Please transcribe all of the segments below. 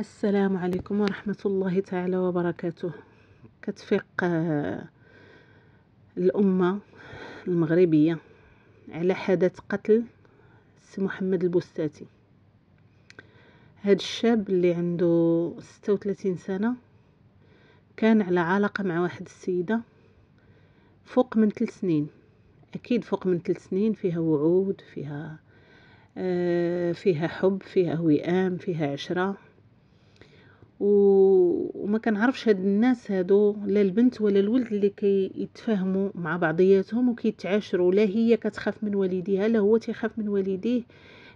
السلام عليكم ورحمة الله تعالى وبركاته كتفيق آه، الأمة المغربية على حدث قتل سي محمد البستاتي هاد الشاب اللي عنده 36 سنة كان على علاقة مع واحد السيدة فوق من ثلاث سنين أكيد فوق من ثلاث سنين فيها وعود فيها آه فيها حب فيها وئام فيها عشره وما كنعرفش هاد الناس هادو لا البنت ولا الولد اللي كيتفاهموا مع بعضياتهم وكيتعاشروا لا هي كتخاف من والديها لا هو تيخاف من والديه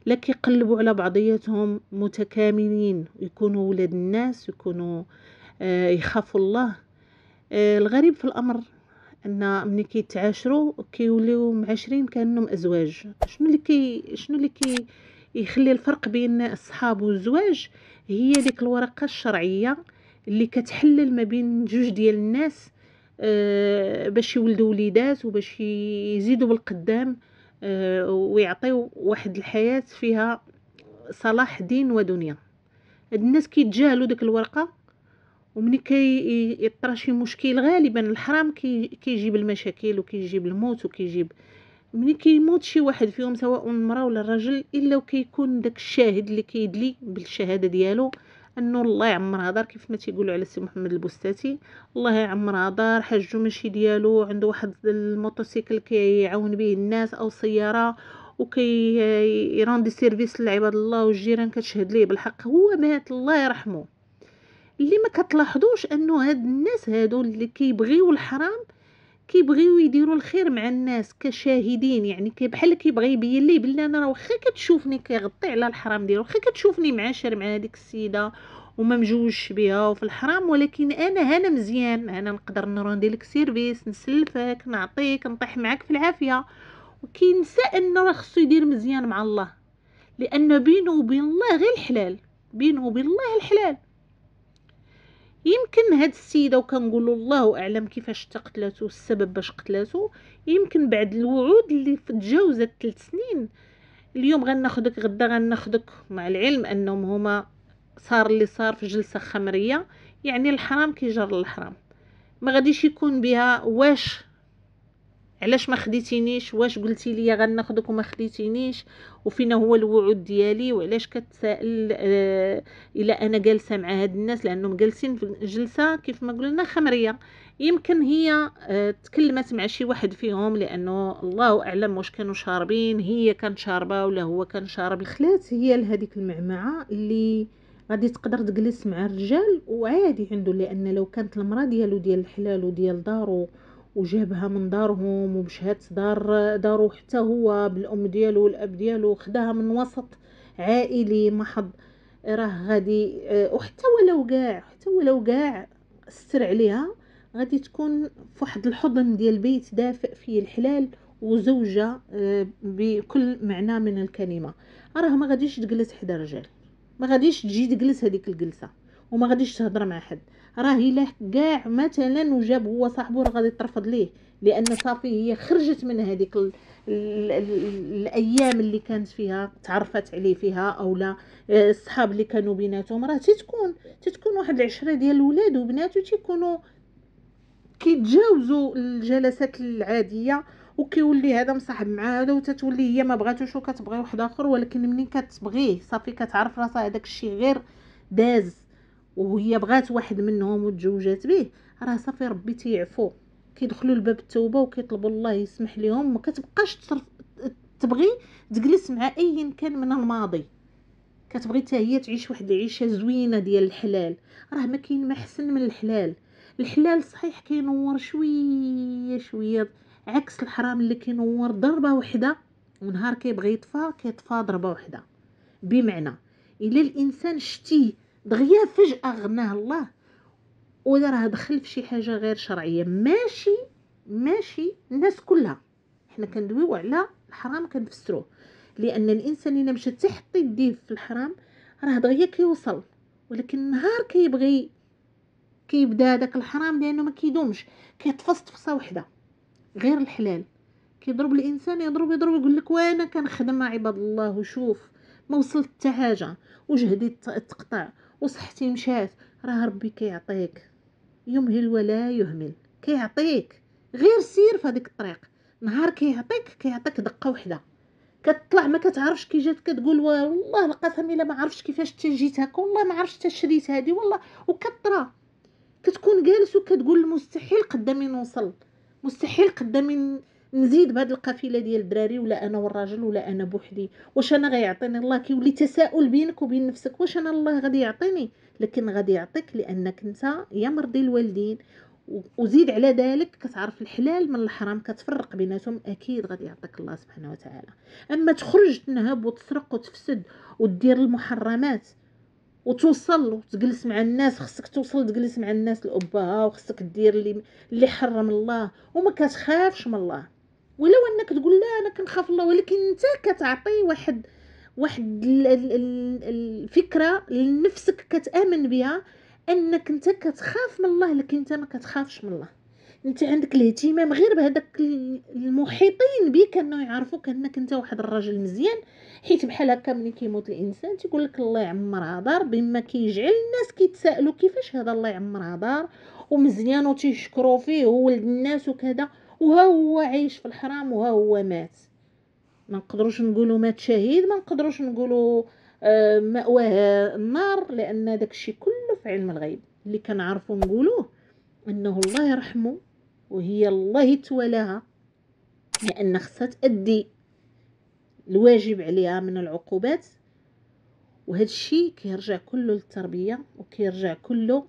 لا كيقلبوا على بعضياتهم متكاملين يكونوا ولاد الناس يكونوا آه يخافوا الله آه الغريب في الامر ان ملي كيتعاشروا كيوليو معاشرين كانهم ازواج شنو اللي كي شنو اللي كي يخلي الفرق بين الصحاب والزواج هي ديك الورقه الشرعيه اللي كتحلل ما بين جوج ديال الناس آه باش يولدوا وليدات وباش يزيدوا بالقدام آه ويعطيو واحد الحياه فيها صلاح دين ودنيا هاد الناس كيتجاهلوا ديك الورقه ومني كيطرا كي شي مشكل غالبا الحرام كيجيب كي المشاكل وكيجيب الموت وكيجيب ملي كيموت شي واحد فيهم سواء المراه ولا الرجل الا وكيكون داك الشاهد اللي كيدلي بالشهاده ديالو انه الله يعمرها دار كيف ما تيقولوا على سي محمد البستاتي الله يعمرها دار حاجو ماشي ديالو عنده واحد الموتوسيكل كيعاون به الناس او سياره وكي يراندي سيرفيس لعباد الله والجيران كتشهد ليه بالحق هو مات الله يرحمه اللي ما كتلاحظوش انه هاد الناس هادو اللي كيبغيو الحرام كيبغيو يديروا الخير مع الناس كشاهدين يعني بحال كيبغي يبين ليه بلي انا راه واخا كتشوفني كيغطي على الحرام ديالو واخا كتشوفني معاشر مع هذيك السيده وما مجوجش بها وفي الحرام ولكن انا هنا مزيان انا نقدر نروح ندير لك سيرفيس نسلفك نعطيك نطيح معاك في العافيه وكينسى انه راه خصو يدير مزيان مع الله لانه بينه وبين الله غير الحلال بينه وبين الله الحلال يمكن هاد السيده وكنقولوا الله اعلم كيفاش قتلاتو السبب باش قتلاتو يمكن بعد الوعود اللي تجاوزت تلت سنين اليوم غناخدك غدا غناخدك مع العلم انهم هما صار اللي صار في جلسه خمريه يعني الحرام كيجر الحرام ما غاديش يكون بها واش علاش ما خديتينيش واش قلتي لي غناخذك وما خديتينيش وفينا هو الوعود ديالي وعلاش كتسائل آه الا انا جالسه مع هاد الناس لانهم جالسين في جلسه كيف ما قلنا خمريه يمكن هي آه تكلمت مع شي واحد فيهم لانه الله اعلم واش كانوا شاربين هي كان شاربه ولا هو كان شارب خلات هي لهذيك المعمعه اللي غادي تقدر تجلس مع الرجال وعادي عنده لان لو كانت المراه ديالو ديال الحلال وديال دارو وجابها من دارهم وبشهات دار دارو حتى هو بالام ديالو والاب ديالو خداها من وسط عائلي محض راه غادي آه، وحتى ولو كاع حتى ولو كاع استر عليها غادي تكون فواحد الحضن ديال بيت دافئ فيه الحلال وزوجه آه، بكل معنى من الكلمه راه ما غاديش تجلس حدا رجال ما غاديش تجي تجلس هذيك الجلسه وما غاديش تهضر مع حد راه الا كاع مثلا وجاب هو صاحبو راه غادي ترفض ليه لان صافي هي خرجت من هذيك ال... ال... ال... الايام اللي كانت فيها تعرفت عليه فيها او لا آه، الصحاب اللي كانوا بيناتهم راه تتكون تتكون واحد العشره ديال الولاد وبنات تيكونوا كيتجاوزوا الجلسات العاديه وكيولي هذا مصاحب مع هذا وتتولي هي ما بغاتوش وكتبغي واحد اخر ولكن منين كتبغيه صافي كتعرف راسها هذاك الشيء غير داز وهي بغات واحد منهم وتزوجات به راه صافي ربي تيعفو كيدخلوا لباب التوبه وكيطلبوا الله يسمح لهم ما كتبقاش تبغي تجلس مع ايا كان من الماضي كتبغي حتى هي تعيش واحد العيشه زوينه ديال الحلال راه ما كاين ما احسن من الحلال الحلال صحيح كينور شويه شويه عكس الحرام اللي كينور ضربه وحده ونهار كيبغي يطفى كيطفى ضربه وحده بمعنى الا الانسان شتيه دغيا فجأة غناه الله ولا راه دخل في شي حاجة غير شرعية ماشي ماشي الناس كلها حنا كندويو على الحرام كنفسروه لان الانسان الا مشى تحط يديه في الحرام راه دغيا كيوصل ولكن نهار كيبغي كيبدا داك الحرام لانه ما كيدومش كيتفص تفصه وحده غير الحلال كيضرب الانسان يضرب يضرب يقول لك وانا كنخدم مع عباد الله وشوف ما وصلت حتى حاجه وجهدي تقطع وصحتي مشات راه ربي كيعطيك يمهل ولا يهمل كيعطيك غير سير في هذيك الطريق نهار كيعطيك كيعطيك دقه وحده كتطلع ما كتعرفش كي جات كتقول والله القسم الا ما عرفش كيفاش جيت هكا والله ما عرفتش شريت هذه والله وكترى كتكون جالس وكتقول مستحيل قدامي نوصل مستحيل قدامي نزيد بهاد القافله ديال الدراري ولا انا والراجل ولا انا بوحدي واش انا غيعطيني الله كيولي تساؤل بينك وبين نفسك واش انا الله غادي يعطيني لكن غادي يعطيك لانك انت يا مرضي الوالدين وزيد على ذلك كتعرف الحلال من الحرام كتفرق بيناتهم اكيد غادي يعطيك الله سبحانه وتعالى اما تخرج تنهب وتسرق وتفسد ودير المحرمات وتوصل وتجلس مع الناس خصك توصل تجلس مع الناس الاباء وخصك دير اللي اللي حرم الله وما كتخافش من الله ولو انك تقول لا انا كنخاف الله ولكن انت كتعطي واحد واحد الفكره لنفسك كتامن بها انك انت كتخاف من الله لكن انت ما كتخافش من الله انت عندك الاهتمام غير بهذاك المحيطين بك انه يعرفوك انك انت واحد الرجل مزيان حيت بحال هكا ملي كيموت الانسان تيقول لك الله يعمرها دار بما كيجعل الناس كيتسائلوا كيفاش هذا الله يعمرها دار ومزيان وتيشكروا فيه وولد الناس وكذا وهو عايش في الحرام وهو مات ما نقدروش نقولوا مات شهيد ما نقدروش نقولوا آه، مأواه النار لان داكشي كله في علم الغيب اللي كنعرفوا نقولوه انه الله يرحمه وهي الله يتولاها لان خصها تأدي الواجب عليها من العقوبات وهذا الشيء كيرجع كله للتربيه وكيرجع كله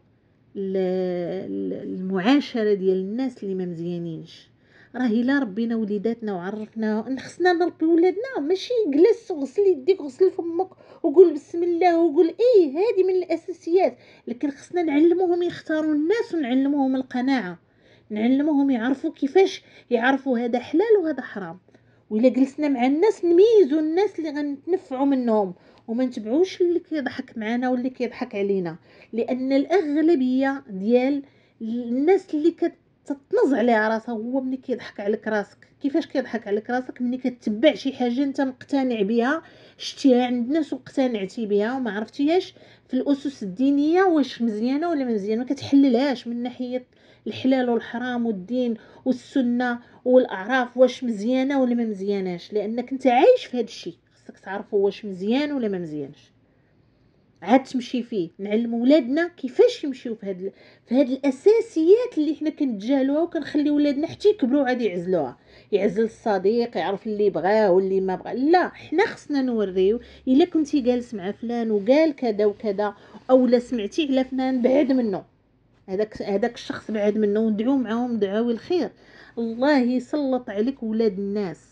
للمعاشره ديال الناس اللي ما مزيانينش راه الا ربينا وليداتنا وعرفنا خصنا نربي ولادنا ماشي جلس وغسل يديك وغسل فمك وقول بسم الله وقول ايه هذه من الاساسيات لكن خصنا نعلموهم يختاروا الناس ونعلموهم القناعه نعلموهم يعرفوا كيفاش يعرفوا هذا حلال وهذا حرام وإلا جلسنا مع الناس نميزوا الناس اللي غنتنفعوا منهم وما نتبعوش اللي كيضحك معنا واللي كيضحك علينا لان الاغلبيه ديال الناس اللي كت تتنز عليها راسها هو ملي كيضحك عليك راسك كيفاش كيضحك عليك راسك ملي كتبع شي حاجه انت مقتنع بها شتيها عند الناس واقتنعتي بها وما عرفتيهاش في الاسس الدينيه واش مزيانه ولا مزيانه ما كتحللهاش من ناحيه الحلال والحرام والدين والسنه والاعراف واش مزيانه ولا ما مزياناش لانك انت عايش في هذا الشيء خصك تعرفوا واش مزيان ولا ما مزيانش عاد تمشي فيه نعلم ولادنا كيفاش يمشيو في هاد في هاد الاساسيات اللي حنا كنتجاهلوها وكنخليو ولادنا حتى يكبروا عاد يعزلوها يعزل الصديق يعرف اللي بغاه واللي ما بغاه لا حنا خصنا نوريو الا كنتي جالس مع فلان وقال كذا وكذا او لا سمعتي على فلان بعد منه هذاك هذاك الشخص بعد منه وندعو معاهم دعاوي الخير الله يسلط عليك ولاد الناس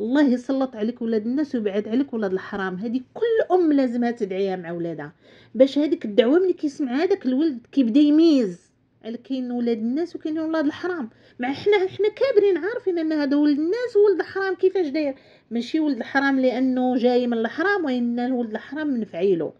الله يسلط عليك ولاد الناس ويبعد عليك ولاد الحرام هذه كل ام لازمها تدعيها مع ولادها باش هذيك الدعوه ملي كيسمعها هذاك الولد كيبدا يميز على كاين ولاد الناس وكاين ولاد الحرام مع حنا حنا كابرين عارفين ان هذا ولد الناس وولد الحرام كيفاش داير ماشي ولد الحرام لانه جاي من الحرام وان ولد الحرام من فعيله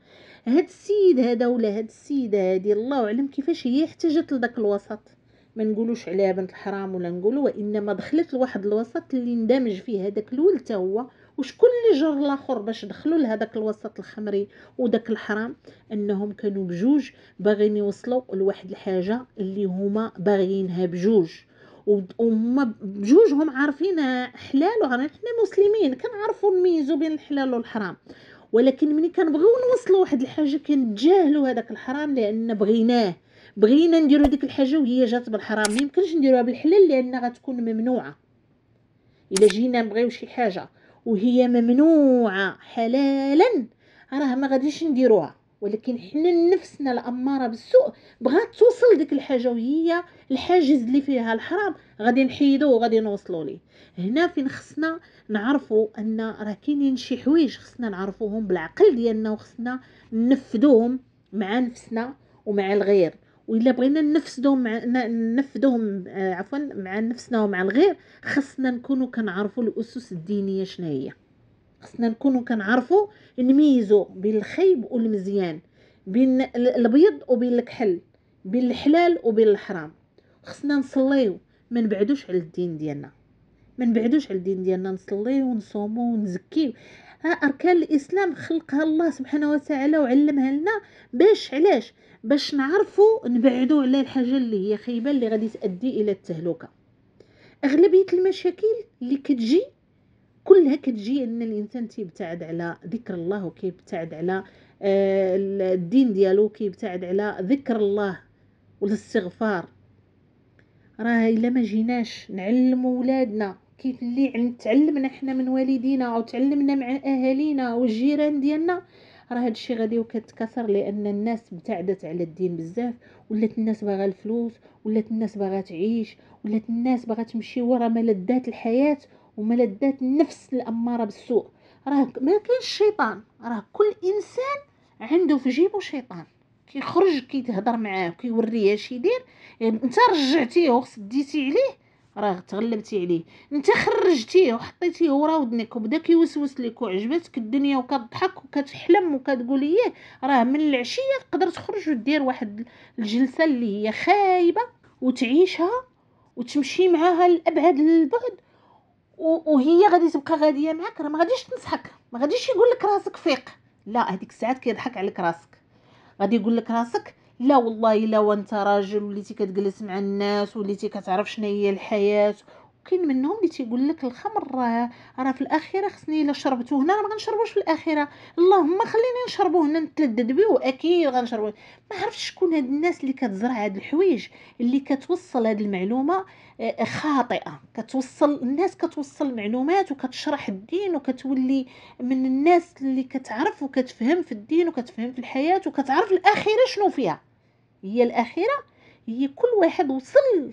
هاد السيد هذا ولا هاد السيده هادي الله اعلم كيفاش هي احتاجت لذاك الوسط ما نقولوش عليها بنت الحرام ولا نقولوا وانما دخلت لواحد الوسط اللي اندمج فيه هذاك الاول حتى هو وشكون اللي جر الاخر باش دخلوا لهذاك الوسط الخمري وداك الحرام انهم كانوا بجوج باغيين يوصلوا لواحد الحاجه اللي هما باغيينها بجوج وهم بجوجهم عارفين حلال وعارفين حنا مسلمين كنعرفوا نميزوا بين الحلال والحرام ولكن ملي كنبغيو نوصلوا واحد الحاجه كنتجاهلوا هذاك الحرام لان بغيناه بغينا نديرو ديك الحاجه وهي جات بالحرام ميمكنش نديروها بالحلال لان غتكون ممنوعه الا جينا نبغيو شي حاجه وهي ممنوعه حلالا راه ما غاديش نديروها ولكن حنا نفسنا الاماره بالسوء بغات توصل ديك الحاجه وهي الحاجز اللي فيها الحرام غادي نحيدو وغادي نوصلو ليه هنا فين خصنا نعرفوا ان راه كاينين شي حوايج خصنا نعرفوهم بالعقل ديالنا وخصنا ننفذوهم مع نفسنا ومع الغير والا بغينا ننفذوهم مع ننفذوهم آه، عفوا مع نفسنا ومع الغير خصنا نكونوا كنعرفوا الاسس الدينيه شنو هي خصنا نكونوا كنعرفوا نميزوا بين الخيب والمزيان بين الابيض وبين الكحل بين الحلال وبين الحرام خصنا نصليو ما نبعدوش على الدين ديالنا ما نبعدوش على الدين ديالنا نصلي ونصومو ونزكي ها اركان الاسلام خلقها الله سبحانه وتعالى وعلمها لنا باش علاش باش نعرفوا نبعدوا على الحاجه اللي هي خايبه اللي غادي تؤدي الى التهلكه اغلبيه المشاكل اللي كتجي كلها كتجي ان الانسان تيبتعد على ذكر الله وكيبتعد على آه، الدين ديالو كيبتعد على ذكر الله والاستغفار راه الا ما جيناش نعلموا ولادنا كيف اللي تعلمنا حنا من والدينا او تعلمنا مع اهالينا والجيران ديالنا راه هادشي غادي وكتكثر لان الناس ابتعدت على الدين بزاف ولات الناس باغا الفلوس ولات الناس باغا تعيش ولات الناس باغا تمشي ورا ملذات الحياه وملذات النفس الاماره بالسوء راه ما كاينش شيطان راه كل انسان عنده في جيبو شيطان كيخرج كيتهضر معاه كيوريه اش يدير يعني انت رجعتيه وخص ديتي عليه راه تغلبتي عليه انت خرجتيه وحطيتيه ورا ودنك وبدا كيوسوس لك وعجبتك الدنيا وكضحك وكتحلم وكتقول ايه راه من العشيه تقدر تخرج ودير واحد الجلسه اللي هي خايبه وتعيشها وتمشي معاها لابعد البعد وهي غادي تبقى غاديه معاك راه ما غاديش تنصحك ما غاديش يقول لك راسك فيق لا هذيك الساعات كيضحك عليك راسك غادي يقول لك راسك لا والله الا وانت راجل وليتي كتجلس مع الناس وليتي كتعرف شنو هي الحياه وكاين منهم اللي تيقول لك الخمر راه راه في الاخيره خصني الا شربته هنا ما غنشربوش في الاخيره اللهم خليني نشربو هنا نتلذذ به واكيد غنشربو ما عرفتش شكون هاد الناس اللي كتزرع هاد الحوايج اللي كتوصل هاد المعلومه آه، خاطئه كتوصل الناس كتوصل معلومات وكتشرح الدين وكتولي من الناس اللي كتعرف وكتفهم في الدين وكتفهم في الحياه وكتعرف الاخيره شنو فيها هي الاخره هي كل واحد وصل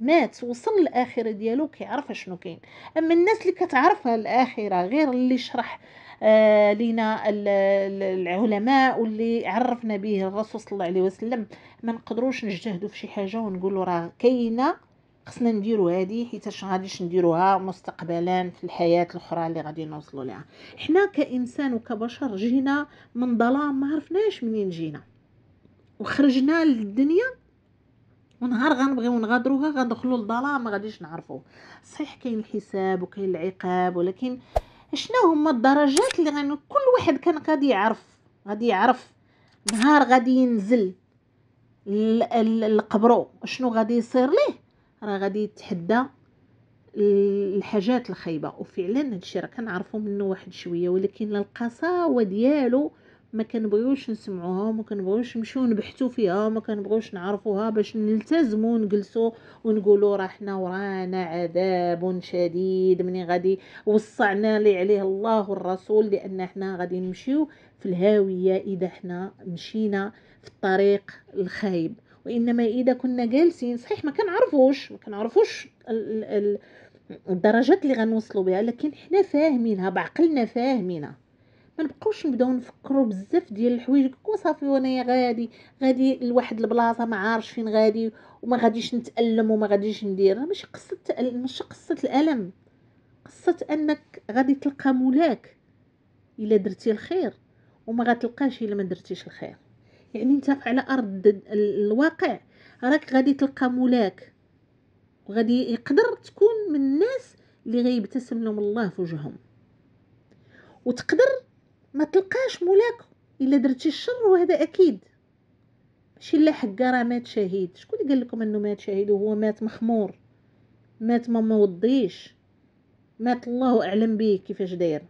مات وصل للاخره ديالو كيعرف شنو كاين اما الناس اللي كتعرفها الاخره غير اللي شرح آه لينا العلماء واللي عرفنا به الرسول صلى الله عليه وسلم ما نقدروش نجتهدوا في شي حاجه ونقولوا راه كاينه خصنا نديرو هذه حيت غاديش نديروها مستقبلا في الحياه الاخرى اللي غادي نوصلوا لها حنا كانسان وكبشر جينا من ظلام ما عرفناش منين جينا وخرجنا للدنيا ونهار غنبغيو نغادروها غندخلوا للظلام ما غاديش نعرفوه صحيح كاين الحساب وكاين العقاب ولكن شنو هما الدرجات اللي غن كل واحد كان غادي يعرف غادي يعرف نهار غادي ينزل لقبرو شنو غادي يصير ليه راه غادي يتحدى الحاجات الخايبه وفعلا هادشي راه كنعرفو منه واحد شويه ولكن القساوه ديالو ما كنبغيوش نسمعوها ما كنبغيوش نمشيو نبحثو فيها ما كنبغيوش نعرفوها باش نلتزموا نجلسوا ونقولوا راه حنا ورانا عذاب شديد مني غادي وصعنا لي عليه الله والرسول لان حنا غادي نمشيو في الهاويه اذا حنا مشينا في الطريق الخايب وانما اذا كنا جالسين صحيح ما كنعرفوش ما كنعرفوش الدرجات اللي غنوصلوا بها لكن حنا فاهمينها بعقلنا فاهمينها منبقاوش نبقاوش نبداو نفكروا بزاف ديال الحوايج وصافي وانا غادي غادي لواحد البلاصه ما عارفش فين غادي وما غاديش نتالم وما غاديش ندير ماشي قصه ماشي قصه الالم قصه انك غادي تلقى مولاك الا درتي الخير وما غتلقاش الا ما درتيش الخير يعني انت على ارض الواقع راك غادي تلقى مولاك وغادي يقدر تكون من الناس اللي غيبتسم لهم الله في وجههم وتقدر ما تلقاش مولاك الا درتي الشر وهذا اكيد ماشي حقا راه مات شهيد شكون اللي قال لكم انه مات شهيد وهو مات مخمور مات ما موضيش مات الله اعلم به كيفاش داير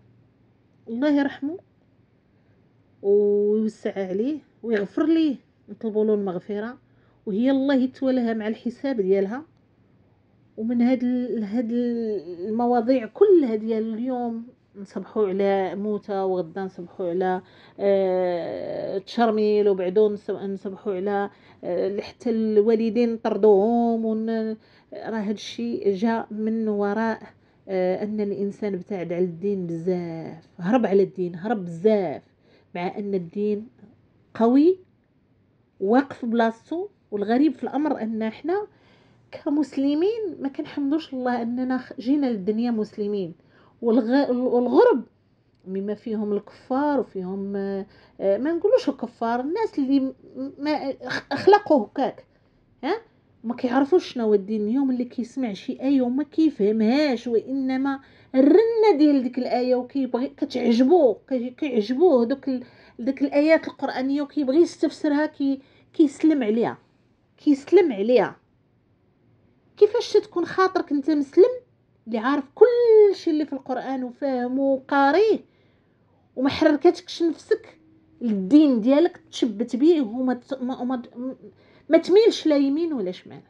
الله يرحمه ويوسع عليه ويغفر ليه نطلبوا له المغفره وهي الله يتولاها مع الحساب ديالها ومن هاد هاد المواضيع كلها ديال اليوم نصبحوا على موتة وغدا نصبحوا على آه، تشرميل وبعدو نصبحوا على آه، حتى الوالدين طردوهم راه راه هادشي جا من وراء آه، ان الانسان ابتعد على الدين بزاف هرب على الدين هرب بزاف مع ان الدين قوي واقف بلاصتو والغريب في الامر ان احنا كمسلمين ما كنحمدوش الله اننا جينا للدنيا مسلمين والغرب مما فيهم الكفار وفيهم آه، آه، ما نقولوش الكفار الناس اللي ما اخلقوا هكاك ها ما كيعرفوش شنو الدين اليوم اللي كيسمع شي ايه وما كيفهمهاش وانما الرنه ديال ديك الايه وكيبغي كتعجبو كيعجبوه دوك ديك الايات القرانيه وكيبغي يستفسرها كي كيسلم عليها كيسلم عليها كيفاش تكون خاطرك انت مسلم اللي عارف كل كل شيء اللي في القران وفاهمه وقاريه وما حركتكش نفسك الدين ديالك تشبت بيه وما ت... ما... ما... ما تميلش لا يمين ولا شمال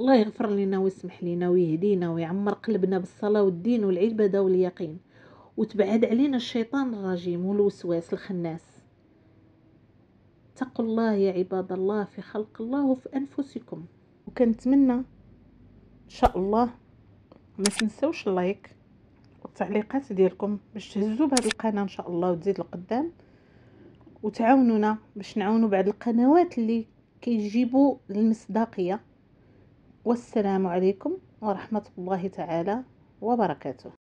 الله يغفر لنا ويسمح لنا ويهدينا ويعمر قلبنا بالصلاه والدين والعباده واليقين وتبعد علينا الشيطان الرجيم والوسواس الخناس اتقوا الله يا عباد الله في خلق الله وفي انفسكم وكنتمنى ان شاء الله ما تنساوش اللايك والتعليقات ديالكم باش تهزوا بهذه القناه ان شاء الله وتزيد لقدام وتعاونونا باش نعاونوا بعض القنوات اللي كيجيبوا المصداقيه والسلام عليكم ورحمه الله تعالى وبركاته